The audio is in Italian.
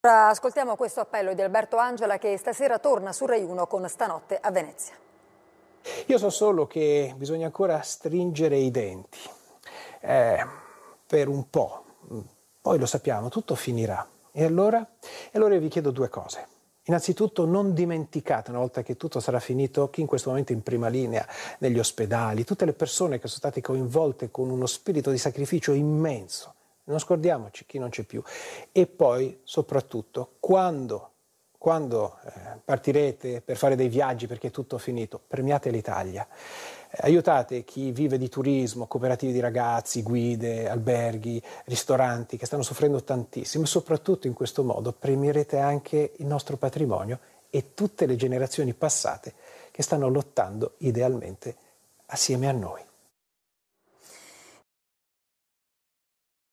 Ora ascoltiamo questo appello di Alberto Angela che stasera torna su Rai 1 con Stanotte a Venezia. Io so solo che bisogna ancora stringere i denti, eh, per un po', poi lo sappiamo, tutto finirà. E allora? E allora io vi chiedo due cose. Innanzitutto non dimenticate, una volta che tutto sarà finito, chi in questo momento è in prima linea, negli ospedali, tutte le persone che sono state coinvolte con uno spirito di sacrificio immenso non scordiamoci chi non c'è più. E poi, soprattutto, quando, quando eh, partirete per fare dei viaggi perché è tutto finito, premiate l'Italia. Eh, aiutate chi vive di turismo, cooperative di ragazzi, guide, alberghi, ristoranti che stanno soffrendo tantissimo e soprattutto in questo modo premierete anche il nostro patrimonio e tutte le generazioni passate che stanno lottando idealmente assieme a noi.